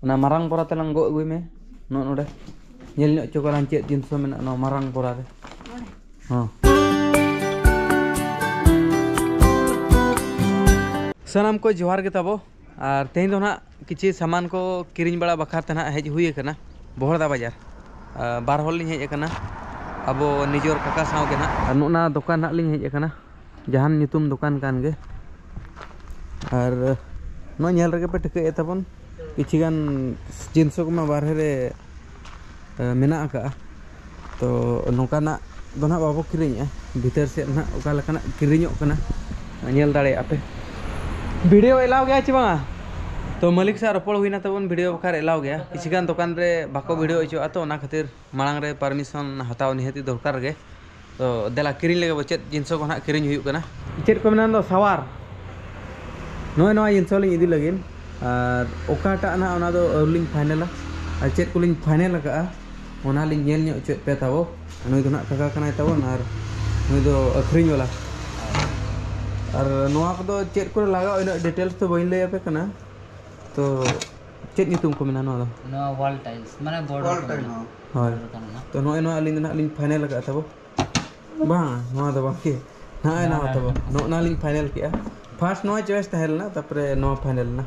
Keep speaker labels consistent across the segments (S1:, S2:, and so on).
S1: Na marang pora tenang lang gue me. non udah? de. Nyel nyok cokor anje tin no marang pora deh. Ha. Salam ko jwar ge tabo. Ar tehi do na kichi saman ko kirin bada bakar te hej hui e Bohor da bajar. Bar hol ling hej e Abo nijor kaka sao kena. na. Anu na dokan na ling hej e Jahan nyutum dokan kan ge. Ar no nyel rege pe teke e kichigan jinso kuma barhere mena aka to nuka na dona babo kirinya biter se na uka laka na kirinyo kana nyel dale ape video elau a cibanga to malik sa wina huina tabon video bakar elau gaya kichigan tokan re bako video ijo ato na khatir malang re permission na hatau niheti dorkar ge to dela kirin lega bocet jinso kona kirinyo hiu kana ichir kuma sawar Noe noe yin soling idi lagin, ᱟᱨ ᱚᱠᱟᱴᱟᱜ ᱱᱟᱦᱟᱜ ᱚᱱᱟ ᱫᱚ ᱟᱹᱣᱞᱤᱧ ᱯᱷᱟᱭᱱᱮᱞᱟ ᱟᱨ ᱪᱮᱫ ᱠᱚᱞᱤᱧ final ᱟᱠᱟᱜᱼᱟ ᱚᱱᱟ ᱞᱤᱧ ᱧᱮᱞ ᱧᱚᱜ ᱦᱚᱪᱚᱭᱮᱫ ᱯᱮ ᱛᱟᱵᱚ ᱱᱩᱭ ᱫᱚ ᱱᱟᱦᱟᱜ ᱠᱟᱠᱟ ᱠᱟᱱᱟᱭ ᱛᱟᱵᱚᱱ ᱟᱨ ᱱᱩᱭ ᱫᱚ ᱟᱹᱠᱷᱨᱤᱧ ᱣᱟᱞᱟ ᱟᱨ ᱱᱚᱣᱟ ᱠᱚᱫᱚ ᱪᱮᱫ ᱠᱚᱨᱮ ᱞᱟᱜᱟᱣ ᱤᱱᱟᱹᱜ ᱰᱤᱴᱮᱞᱥ ᱫᱚ ᱵᱟᱹᱧ ᱞᱟᱹᱭ ᱟᱯᱮ ᱠᱟᱱᱟ ᱛᱚ ᱪᱮᱫ ᱧᱩᱛᱩᱢ ᱠᱚ ᱢᱮᱱᱟ ᱱᱚᱣᱟ ᱫᱚ ᱱᱚᱣᱟ ᱣᱟᱞ ᱴᱟᱭᱞᱥ ᱢᱟᱱᱮ ᱵᱚᱰᱟᱨ ᱠᱚ ᱢᱮᱱᱟ ᱦᱳᱭ ᱛᱚ ᱱᱚᱜᱼᱚᱭ ᱱᱚᱣᱟ ᱟᱹᱞᱤᱧ ᱫᱚ ᱱᱟᱦᱟᱜ ᱞᱤᱧ ᱯᱷᱟᱭᱱᱮᱞ ᱟᱠᱟᱜᱼᱟ ᱛᱟᱵᱚ ᱵᱟᱝ ᱱᱚᱣᱟ ᱫᱚ ᱵᱟᱝ हाँ ना तब नोना फाइनल किया फर्स्ट नोए चॉइस तहलना तपरे नो फाइनल ना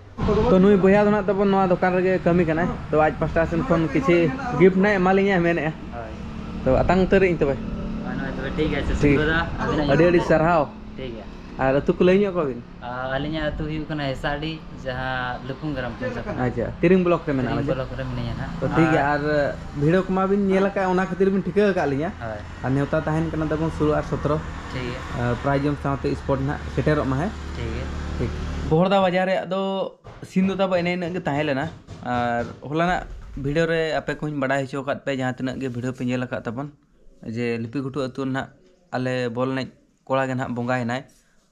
S1: तो नुई भैया दोना तब नवा दुकान रे कमी कना तो आज पास्टा सन खन किछे गिफ्ट ना एमालिंग मेने तो अतंग तर इन तबे ठीक है ठीक है अड़ी अड़ी सरहाव ठीक है ᱟᱨ ᱟᱹᱛᱩ ᱠᱚ ᱞᱟᱹᱭ ᱧᱚᱜ ᱠᱚᱵᱤᱱ ᱟᱹᱞᱤᱧᱟᱜ ᱟᱹᱛᱩ ᱦᱩᱭᱩᱜ ᱠᱟᱱᱟ ᱮᱥᱟᱰᱤ ᱡᱟᱦᱟᱸ ᱞᱩᱯᱩᱝ ᱜᱨᱟᱢ ᱯᱚᱧᱪᱟᱭᱮᱛ ᱟᱪᱪᱷᱟ ᱛᱤᱨᱤᱝ ᱵᱞᱚᱠ ᱨᱮ ᱢᱮᱱᱟᱜᱼᱟ ᱛᱤᱨᱤᱝ ᱵᱞᱚᱠ ᱨᱮ ᱢᱮᱱᱟᱧᱟ ᱦᱟᱸᱜ ᱛᱚ ᱴᱷᱤᱠ ᱜᱮᱭᱟ ᱟᱨ ᱵᱷᱤᱲᱚ ᱠᱚᱢᱟ ᱵᱤᱱ ᱧᱮᱞ ᱟᱠᱟᱫ ᱚᱱᱟ ᱠᱷᱟᱹᱛᱤᱨ ᱵᱤᱱ ᱴᱷᱤᱠᱟᱹ ᱟᱠᱟᱫ ᱞᱤᱧᱟ ᱟᱨ ᱱᱮᱣᱛᱟ ᱛᱟᱦᱮᱱ ᱠᱟᱱᱟ ᱛᱟᱵᱚᱱ 16 ᱟᱨ 17 ᱴᱷᱤᱠ ᱜᱮᱭᱟ ᱯᱨᱟᱭᱤᱡᱽ ᱡᱚᱢ ᱥᱟᱶᱛᱮ ᱥᱯᱚᱴ ᱱᱟᱜ ᱥᱮᱴᱮᱨᱚᱜ ᱢᱟ ᱦᱮᱸ ᱴᱷᱤᱠ ᱜᱮᱭᱟ बहरदा बाजारे सीन तो तब एनगेना और हलाना भिडियो आपे को बड़ा हिचो पे जहाँ तक भिडियो पेल तबन जे लिपी घुटू अतु ना अल बोल कड़ा के ना बंगा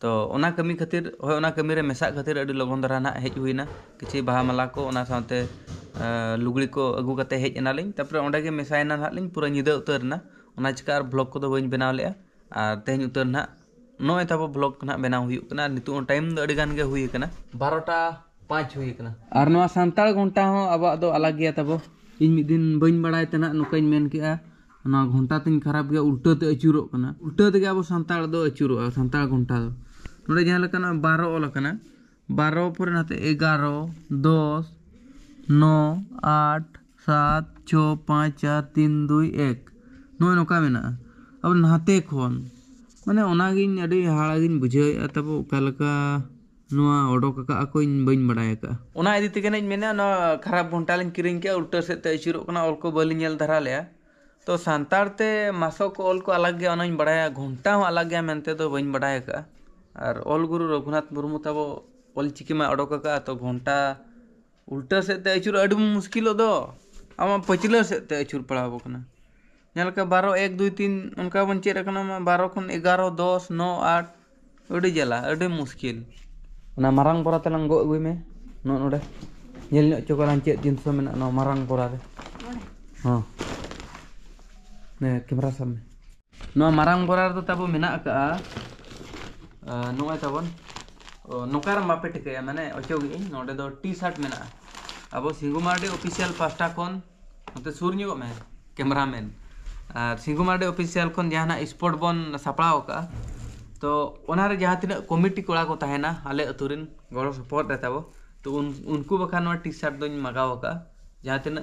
S1: तो ना कमी खातिर हाँ कमी मेसा खातिर अभी लगन दारा ना हज होना किचि बहा माला को लुगड़ी को अगूकते हेजनाली मशाएना ना पूरा निदा उतरना चिका ब्लॉग को बनाव लगे तेज उतर ना नॉय तब बनाव टाइम तो बारोटा पाँच के और नवा घंटा हो अब अलग गया तब इन दिन बइन बड़ाय तना घंटा तीन तो खराब गया उल्टा ते तो अचुरो उल्टा ते अब संताल दो घंटा ना जहाँ लेकिन बारो 12 ओल पर नाते एगार दस नौ आठ सात छः पाँच चार तीन दुई एक नौ नौका मेना अब नाते खन ᱢᱟᱱᱮ ᱚᱱᱟᱜᱤᱧ ᱟᱹᱰᱤ ᱦᱟᱦᱟᱲᱟᱜᱤᱧ ᱵᱩᱡᱷᱟᱹᱣᱮᱫᱼᱟ ᱛᱟᱵᱚ ᱚᱠᱟ ᱞᱮᱠᱟ ᱱᱚᱣᱟ ᱚᱰᱚᱠ ᱟᱠᱟᱫ ᱠᱚ ᱤᱧ ᱵᱟᱹᱧ ᱵᱟᱰᱟᱭ ᱟᱠᱟᱫᱼᱟ ᱚᱱᱟ ᱤᱫᱤ ᱛᱮᱜᱮ ᱱᱟᱜ ᱤᱧ ᱢᱮᱱᱟ ᱱᱚᱣᱟ ᱠᱷᱟᱨᱟᱯ ᱜᱷᱚᱱᱴᱟ ᱞᱤᱧ ᱠᱤᱨᱤᱧ ᱠᱮᱜᱼᱟ ᱩᱞᱴᱟᱹ ᱥᱮᱫ ᱛᱮ ᱟᱹᱪᱩᱨᱚᱜ ᱠᱟᱱᱟ ᱚᱞ ᱠᱚ ᱵᱟᱹᱞᱤᱧ ᱧᱮᱞ ᱫᱷᱟᱨᱟ ᱞᱮᱜᱼᱟ ᱛᱚ ᱥᱟᱱᱛᱟᱲ ᱛᱮ ᱢᱟᱥᱚ ᱠᱚ ᱚᱞ ᱠᱚ ᱟᱞᱟᱜ ᱜᱮᱭᱟ ᱚᱱᱟᱧ ᱵᱟᱰᱟᱭᱟ ᱜᱷᱚᱱᱴᱟ ᱦᱚᱸ ᱟᱞᱟᱜ ᱜᱮᱭᱟ ᱢᱮᱱᱛᱮ ᱫᱚ ᱵᱟᱹᱧ ᱵᱟᱰᱟᱭ ᱟᱠᱟᱫᱼᱟ ᱟᱨ ᱚᱞ ᱜᱩᱨᱩ ᱨᱚᱜᱷᱩᱱᱟᱛᱷ ᱢᱩᱨᱢᱩ ᱛᱟᱵᱚ ᱚᱞᱪᱤᱠᱤ ᱢᱟ ᱚᱰᱚᱠ ᱟᱠᱟᱫᱼᱟ ᱛᱚ ᱜᱷᱚᱱᱴᱟ ᱩᱞᱴᱟᱹ ᱥᱮᱫ ᱛᱮ ᱟᱹᱪᱩᱨ ᱟᱹᱰᱤ ᱢᱩᱥᱠᱤᱞᱚᱜ ᱫᱚ ᱟᱢᱟᱜ ᱯᱟᱹᱪᱞᱟᱹ ᱥᱮᱫ ᱛᱮ ᱟᱹᱪᱩᱨ ᱯᱟᱲᱟᱣ ᱟᱠᱟᱱᱟ ᱡᱟᱦᱟᱸ ᱵᱟᱨᱚ ᱮᱠ ᱫᱩᱭ ᱛᱤᱱ ᱚᱱᱠᱟ ᱵᱚᱱ ᱪᱮᱫ ᱟᱠᱟᱱᱟ ᱵᱟᱨᱚ ᱠᱷᱚᱱ ᱮᱜᱟᱨᱚ ᱫᱚᱥ ᱱᱚ ᱟᱴ ᱟᱹᱰᱤ ᱡᱟᱞᱟ ᱟᱹᱰᱤ ᱢᱩᱥᱠᱤᱞ ᱚᱱᱟ ᱢᱟᱨᱟᱝ ᱵᱚᱨᱟ ᱛᱮᱞᱟᱝ ᱜᱚᱜ ᱟᱹᱜᱩᱭ ᱢᱮ ᱱᱚᱜ ᱱᱚᱰᱮ ᱧᱮᱞ ᱧᱚᱜ ᱪᱚ ᱠᱟᱱᱟ ᱪᱮᱫ ᱡᱤᱱᱤᱥ ᱢᱮᱱᱟᱜᱼᱟ ᱱᱚᱣᱟ ᱢᱟᱨᱟᱝ ᱵᱚᱨᱟ ᱨᱮ ᱦᱚᱸ ᱱᱮ ᱠᱮᱢᱮᱨᱟ ᱥᱟᱢᱱᱮ ᱱᱚᱣᱟ ᱢᱟᱨᱟᱝ ᱵᱚᱨᱟ ᱨᱮᱫᱚ ᱛᱟᱵᱚ ᱢᱮᱱᱟᱜ ᱟᱠᱟᱜᱼᱟ ᱱᱚᱜᱼᱚᱭ ᱛᱟᱵᱚᱱ ᱱᱚᱠᱟᱨ ᱵᱟᱯᱮ ᱴᱷᱤᱠᱟᱹᱭᱟ ᱢᱟᱱᱮ ᱚᱪᱚᱜᱮ ᱱᱚᱰᱮ ᱫᱚ ᱴᱤ ᱥᱟᱨᱴ ᱢᱮᱱᱟᱜᱼᱟ ᱟᱵᱚ ᱥᱤᱝᱜᱩ ᱢᱟᱨᱰᱤ ᱚᱯᱷᱤᱥᱤᱭᱟᱞ ᱯᱟᱥᱴᱟ ᱠᱷᱚᱱ ᱱᱚᱛᱮ ᱥᱩᱨ ᱧᱚᱜᱚᱜ ᱢᱮ ᱠᱮᱢᱮᱨᱟᱢᱮᱱ और सिंगुमाड़ी ऑफिसियल जहाँ स्पोर्ट बन सापड़ा तो उनारे जहाँ तीन कमिटी कड़ा को तहना आले अतुरी गड़ो सपोर्ट रहे तो उन, उनको टी सार्ट दो मागव का जहाँ तीन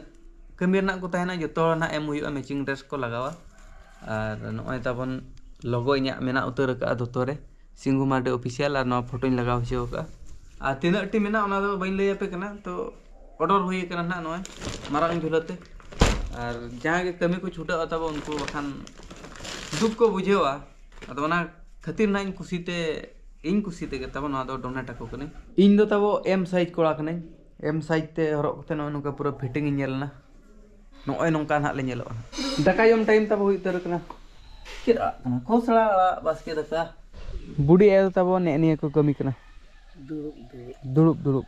S1: कमी को तहना जो ना एम हो मैचिंग ड्रेस को लगवा और नए तबन लगो इन उतर दतरे सिंगुमाड़ी ऑफिसियल और फोटो लगवा हो तीन टी मे बी लैपे तो ऑर्डर होना नारा झूलते ᱟᱨ ᱡᱟᱦᱟᱸ ᱜᱮ ᱠᱟᱹᱢᱤ ᱠᱚ ᱪᱷᱩᱴᱟᱹᱜᱼᱟ ᱛᱟᱵᱚ ᱩᱱᱠᱩ ᱵᱟᱠᱷᱟᱱ ᱫᱩᱠ ᱠᱚ ᱵᱩᱡᱷᱟᱹᱣᱟ ᱟᱫᱚ ᱚᱱᱟ ᱠᱷᱟᱹᱛᱤᱨ ᱱᱟᱜ ᱤᱧ ᱠᱩᱥᱤᱛᱮ ᱤᱧ ᱠᱩᱥᱤ ᱛᱮᱜᱮ ᱛᱟᱵᱚ ᱱᱚᱣᱟ ᱫᱚ ᱰᱚᱱᱮᱴ ᱟᱠᱚ ᱠᱟᱹᱱᱟᱹᱧ ᱤᱧ ᱫᱚ ᱛᱟᱵᱚ ᱮᱢ ᱥᱟᱭᱤᱡ ᱠᱚᱲᱟ ᱠᱟᱹᱱᱟᱹᱧ ᱮᱢ ᱥᱟᱭᱤᱡ ᱛᱮ ᱦᱚᱨᱚᱜ ᱠᱟᱛᱮ ᱱᱚᱜᱼᱚᱭ ᱱᱚᱝᱠᱟ ᱯᱩᱨᱟᱹ ᱯᱷᱤᱴᱤᱝ ᱤᱧ ᱧᱮᱞ ᱮᱱᱟ ᱱᱚᱜᱼᱚᱭ ᱱᱚᱝᱠᱟ ᱱᱟᱜ ᱞᱮ ᱧᱮᱞᱚᱜᱼᱟ ᱫᱟᱠᱟ ᱡᱚᱢ ᱴᱟᱭᱤᱢ ᱛᱟᱵᱚ ᱦᱩᱭ ᱩᱛᱟᱹᱨ ᱠᱟᱱᱟ ᱪᱮᱫ ᱟᱲᱟᱜ ᱠᱟᱱᱟ ᱠᱷᱚᱥᱲᱟ ᱟᱲᱟᱜ ᱵᱟᱥᱠᱮ ᱫᱟᱠᱟ ᱵᱩᱰᱤ ᱟᱭᱳ ᱛᱟᱵᱚ ᱱᱮᱜᱼᱮ ᱱᱤᱭᱟᱹ ᱠᱚ ᱠᱟᱹᱢᱤ ᱠᱟᱱᱟ ᱫᱩᱲᱩᱵ ᱫᱩᱲᱩᱵ ᱫᱩᱲᱩᱵ ᱫᱩᱲᱩᱵ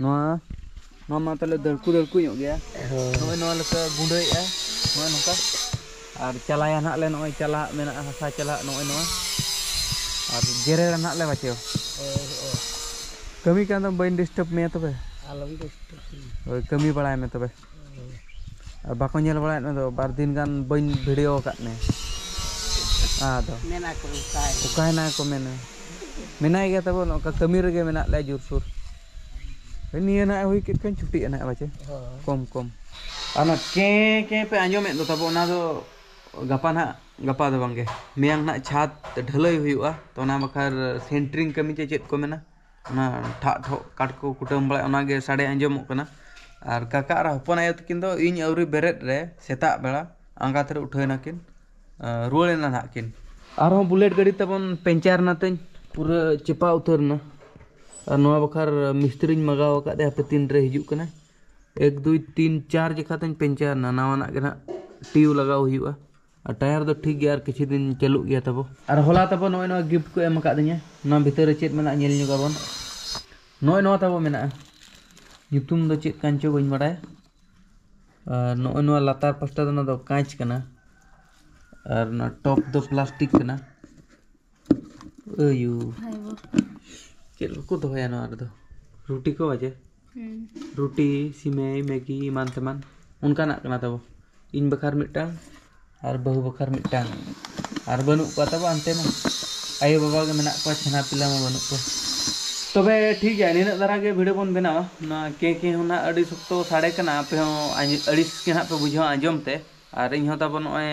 S1: ᱱᱚᱣᱟ ᱱᱚᱣᱟ ᱢᱟ ᱛᱟᱦᱞᱮ ᱫᱟᱹᱲᱠᱩ ᱫᱟᱹᱲᱠᱩ ᱧᱚᱜ ᱜᱮᱭᱟ ᱱᱚᱜᱼᱚᱭ ᱱᱚᱣᱟ ᱞᱮᱠᱟ ᱜᱩᱸᱰᱟᱹᱭᱮᱜᱼᱟ ᱱᱚᱜᱼᱚᱭ ᱱᱚᱝᱠᱟ ᱟᱨ ᱪᱟᱞᱟᱭᱟ ᱱᱟᱜ ᱞᱮ ᱱᱚᱜᱼᱚᱭ ᱪᱟᱞᱟᱜ ᱢᱮᱱᱟᱜᱼᱟ ᱦᱟᱥᱟ ᱪᱟᱞᱟᱜ ᱱᱚᱜᱼᱚᱭ ᱱᱚᱣᱟ ᱟᱨ ᱡᱮᱨᱮᱲᱟ ᱱᱟᱜ ᱞᱮ ᱵᱟᱪᱮᱣ ᱠᱟᱹᱢᱤ ᱠᱟᱱ ᱫᱚ ᱵᱟᱹᱧ ᱰᱤᱥᱴᱟᱵ ᱢᱮᱭᱟ ᱛᱚᱵᱮ ᱟᱞᱚᱢ ᱰᱤᱥᱴᱟᱵ ᱦᱳᱭ ᱠᱟᱹᱢᱤ ᱵᱟᱲᱟᱭ ᱢᱮ ᱛᱚᱵᱮ ᱟᱨ ᱵᱟᱠᱚ ᱧᱮᱞ ᱵᱟᱲᱟᱭᱮᱫ ᱢᱮ ᱫᱚ ᱵᱟᱨ ᱫᱤᱱ ᱜᱟᱱ ᱵᱟᱹᱧ ᱵᱷᱤᱰᱤᱭᱳ ᱟᱠᱟᱫ ᱢᱮ ᱟᱫᱚ ᱢᱮᱱᱟ ᱠᱚ ᱚᱠᱟᱭ ᱚᱠᱟᱭ ᱱᱟ ᱠᱚ ᱢᱮᱱᱟ ᱢᱮᱱᱟᱭ ᱜᱮᱭᱟ ᱛᱟᱵᱚ ᱱᱚᱝᱠᱟ ᱠᱟᱹᱢᱤ ᱨᱮᱜᱮ ᱢᱮᱱᱟᱜ ᱞᱮᱭᱟ ᱡᱳᱨᱥᱳᱨ ᱱᱤᱭᱟᱹ ᱱᱟᱜ ᱦᱩᱭ ᱠᱮᱫ ᱠᱷᱟᱱ ᱪᱷᱩᱴᱤᱜᱼᱟ ᱱᱟᱜ ᱵᱟᱪᱮ ᱠᱚᱢ ᱠᱚᱢ ᱟᱨ ᱠᱮ ᱠᱮ ᱯᱮ ᱟᱸᱡᱚᱢᱮᱫ ᱫᱚ ᱛᱟᱵᱚ ᱚᱱᱟ ᱫᱚ ᱜᱟᱯᱟ ᱱᱟᱜ ᱜᱟᱯᱟ ᱫᱚ ᱵᱟᱝᱜᱮ ᱢᱮᱭᱟᱝ ᱱᱟᱜ ᱪᱷᱟᱫ ᱰᱷᱟᱹᱞᱟᱹᱭ ᱦᱩᱭᱩᱜᱼᱟ ᱛᱚ ᱚᱱᱟ ᱵᱟᱠᱷᱟᱨ ᱥᱮᱱᱴᱨᱤᱝ ᱠᱟᱹᱢᱤ ᱪᱮ ᱪᱮᱫ ᱠᱚ ᱢᱮᱱᱟ ᱚᱱᱟ ᱴᱷᱟᱜ ᱴᱷᱚᱜ ᱠᱟᱴ ᱠᱚ ᱠᱩᱴᱟᱹᱢ ᱵᱟᱲᱟᱭ ᱚᱱᱟᱜᱮ ᱥᱟᱰᱮ ᱟᱸᱡᱚᱢᱚᱜ ᱠᱟᱱᱟ ᱟᱨ ᱠᱟᱠᱟ ᱟᱨ ᱦᱚᱯᱚᱱ ᱟᱭᱳ ᱛᱟᱹᱠᱤᱱ ᱫᱚ ᱤᱧ ᱟᱹᱣᱨᱤ ᱵᱮᱨᱮᱫ ᱨᱮ ᱥᱮᱛᱟᱜ ᱵᱮᱲᱟ ᱟᱸᱜᱟᱛ ᱨᱮ ᱩᱴᱷᱟᱹᱣᱱᱟ ᱠᱤᱱ ᱨᱩᱣᱟᱹᱲᱮᱱᱟ ᱱᱟᱜ ᱠᱤᱱ ᱟᱨᱦᱚᱸ ᱵᱩᱞᱮᱴ ᱜᱟᱹᱰᱤ ᱛᱟᱵᱚᱱ ᱯᱮᱧᱪᱟᱨ ᱱᱟᱛᱤᱧ ᱯᱩᱨᱟᱹ ᱪᱮᱯᱟ ᱩᱛᱟᱹᱨᱱᱟ और बखार मिस्त्री मगाव का पे तीन रे एक दुई तीन चार जखाते पंचार ना नवाना के ना टिव लगा हुआ टायर तो ठीक है कि दिन चलू गया तब और होला तब ना गिफ्ट को एम ना भितर चेत मेना नेल नगाबन चेक नवा तब मेना ᱧᱩᱛᱩᱢ ᱫᱚ ᱪᱮᱫ ᱠᱟᱱ ᱪᱚ ᱵᱟᱹᱧ ᱵᱟᱰᱟᱭᱟ ᱟᱨ ᱱᱚᱜᱼᱚᱭ ᱱᱚᱣᱟ ᱞᱟᱛᱟᱨ ᱯᱟᱥᱴᱟ ᱫᱚ ᱪᱮᱫ ᱠᱚ ᱫᱚᱦᱚᱭᱟ ᱱᱚᱣᱟ ᱨᱮᱫᱚ ᱨᱩᱴᱤ ᱠᱚ ᱟᱡᱮ ᱨᱩᱴᱤ ᱥᱤᱢᱮᱭ ᱢᱮᱜᱤ ᱮᱢᱟᱱ ᱛᱮᱢᱟᱱ ᱚᱱᱠᱟᱱᱟᱜ ᱠᱟᱱᱟ ᱛᱟᱵᱚ ᱤᱧ ᱵᱟᱠᱷᱟᱨ ᱢᱤᱫᱴᱟᱝ ᱟᱨ ᱵᱟᱹᱦᱩ ᱵᱟᱠᱷᱟᱨ ᱢᱤᱫᱴᱟᱝ ᱟᱨ ᱵᱟᱹᱱᱩᱜ ᱠᱚᱣᱟ ᱛᱟᱵᱚ ᱚᱱᱛᱮ ᱢᱟ ᱟᱭᱳ ᱵᱟᱵᱟ ᱜᱮ ᱢᱮᱱᱟᱜ ᱠᱚᱣᱟ ᱪᱷᱮᱱᱟ ᱯᱤᱞᱟ ᱢᱟ ᱵᱟᱹᱱᱩᱜ ᱠᱚᱣᱟ ᱛᱚᱵᱮ ᱴᱷᱤᱠ ᱜᱮᱭᱟ ᱱᱤᱱᱟᱹᱜ ᱫᱷᱟᱨᱟ ᱜᱮ ᱵᱷᱤᱰᱤᱭᱳ ᱵᱚᱱ ᱵᱮᱱᱟᱣᱟ ᱱᱚᱣᱟ ᱠᱮ ᱠᱮ ᱦᱚᱸ ᱱᱟᱜ ᱟᱹᱰᱤ ᱥᱚᱠᱛᱚ ᱥᱟᱲᱮ ᱠᱟᱱᱟ ᱟᱯᱮ ᱦᱚᱸ ᱟᱹᱲᱤᱥ ᱜᱮ ᱱᱟᱜ ᱯᱮ ᱵᱩᱡᱷᱟᱹᱣᱟ ᱟᱸᱡᱚᱢ ᱛᱮ ᱟᱨ ᱤᱧ ᱦᱚᱸ ᱛᱟᱵᱚ ᱱᱚᱜᱼᱚᱭ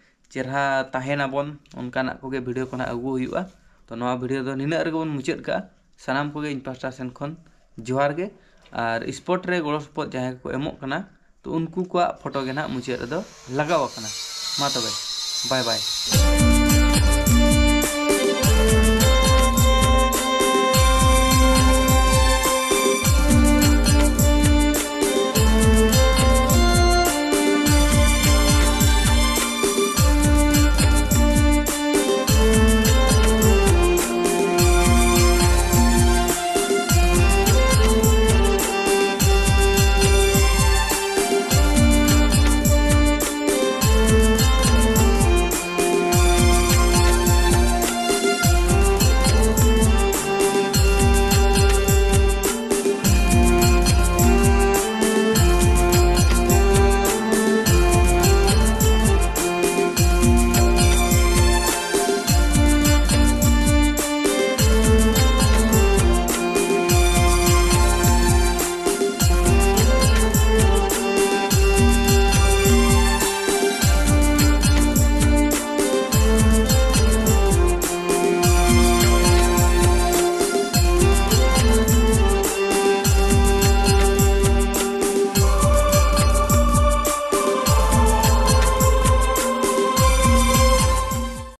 S1: चेहरा उनका ना कोगे वीडियो को अगू तो ना वीडियो तो नीना रेबन मुचाद का सामान को पास्टा सेन खन जोहार गे और स्पट रे गोड़पत जहाँ को एम तो उनको फोटो के ना मुचाद लगवा तब बाय बाय